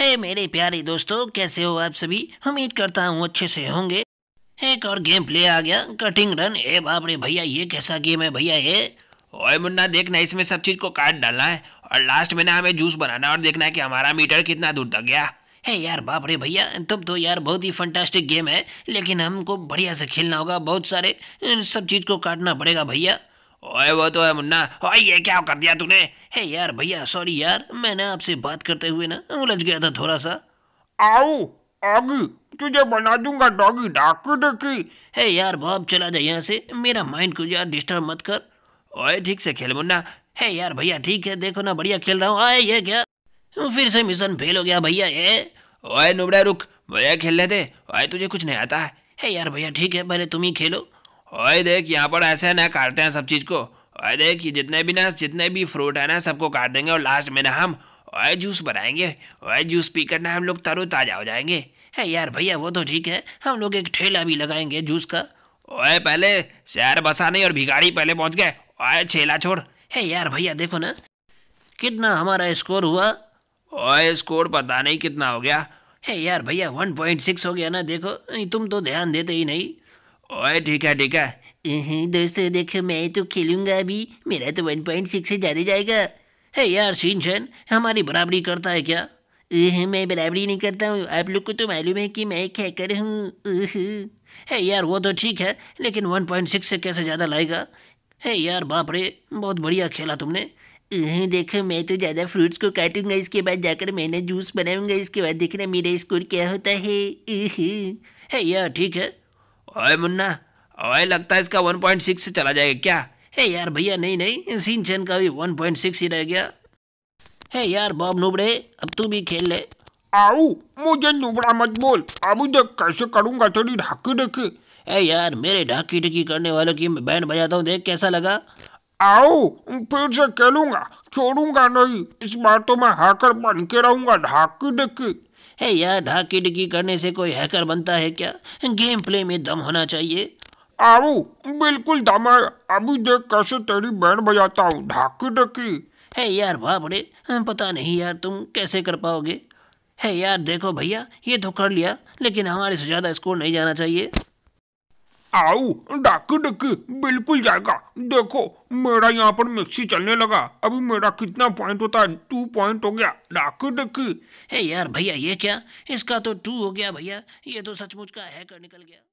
हे hey, मेरे प्यारे दोस्तों कैसे हो आप सभी उम्मीद करता हूँ अच्छे से होंगे एक और गेम प्ले आ गया कटिंग रन ए बाप रे भैया ये कैसा गेम है भैया ये ओए मुन्ना देखना इसमें सब चीज़ को काट डालना है और लास्ट में ना हमें जूस बनाना और देखना है कि हमारा मीटर कितना दूर तक गया है यार बाप रे भैया तुम तो यार बहुत ही फंटास्टिक गेम है लेकिन हमको बढ़िया से खेलना होगा बहुत सारे सब चीज़ को काटना पड़ेगा भैया ओए वो तो है मुन्ना ओए ये क्या कर दिया तूने हे यार भैया सॉरी यार मैंने आपसे बात करते हुए ना उलझ गया था थोड़ा सा आओ आगे तुझे बना दूंगा डॉगी डाकी देखी हे यार बाप चला जाए यहाँ से मेरा माइंड को यार डिस्टर्ब मत कर ओए ठीक से खेल मुन्ना हे यार भैया ठीक है देखो ना बढ़िया खेल रहा हूँ आए ये क्या फिर से मिशन फेल हो गया भैया ये ओए नुबड़ा रुक भैया खेल लेते ओए तुझे कुछ नहीं आता है यार भैया ठीक है पहले तुम ही खेलो ओए देख यहाँ पर ऐसे ना काटते हैं सब चीज़ को ओए देख ये जितने भी ना जितने भी फ्रूट है ना सबको काट देंगे और लास्ट में ना हम ओए जूस बनाएंगे ओए जूस पीकर ना हम लोग तरोताज़ा हो जाएंगे है यार भैया वो तो ठीक है हम लोग एक ठेला भी लगाएंगे जूस का ओए पहले शहर बसा नहीं और भिगाड़ी पहले पहुंच गए ओए छेला छोड़ है यार भैया देखो ना कितना हमारा स्कोर हुआ ओए स्कोर पता नहीं कितना हो गया है यार भैया वन पॉइंट सिक्स हो गया ना देखो तुम तो ध्यान देते ही नहीं ओए ठीक है ठीक है दोस्तों देखो मैं तो खेलूंगा अभी मेरा तो वन पॉइंट सिक्स से ज़्यादा जाएगा है यार सिंचन हमारी बराबरी करता है क्या मैं बराबरी नहीं करता हूँ आप लोग को तो मालूम है कि मैं क्या कर हूँ है यार वो तो ठीक है लेकिन वन पॉइंट सिक्स से कैसे ज़्यादा लाएगा है यार बाप रे बहुत बढ़िया खेला तुमने देखो मैं तो ज़्यादा फ्रूट्स को काटूंगा इसके बाद जाकर मैंने जूस बनाऊंगा इसके बाद देखना मेरा स्कोर क्या होता है है यार ठीक है ओए मुन्ना ओए लगता है इसका 1.6 से चला जाएगा क्या हे यार भैया नहीं नहीं सीन चैन का भी 1.6 ही रह गया हे यार बॉब नुबड़े अब तू भी खेल ले आओ मुझे नुबड़ा मत बोल अब देख कैसे करूंगा तेरी ढाकी देखी ए यार मेरे ढाकी ढकी करने वालों की मैं बैंड बजाता हूँ देख कैसा लगा आओ फिर से खेलूंगा छोड़ूंगा नहीं इस बार तो मैं हाकर बन के रहूंगा ढाकी ढकी है यार ढाकी डिकी करने से कोई हैकर बनता है क्या गेम प्ले में दम होना चाहिए आओ बिल्कुल दम है अभी देख कैसे तेरी बैंड बजाता हूँ ढाकी डकी है यार बाबड़े पता नहीं यार तुम कैसे कर पाओगे है यार देखो भैया ये तो कर लिया लेकिन हमारे से ज़्यादा स्कूल नहीं जाना चाहिए आओ डाकू डक्कू बिल्कुल जाएगा देखो मेरा यहाँ पर मिक्सी चलने लगा अभी मेरा कितना पॉइंट होता है टू पॉइंट हो गया डाकू डक्कू हे यार भैया ये क्या इसका तो टू हो गया भैया ये तो सचमुच का हैकर निकल गया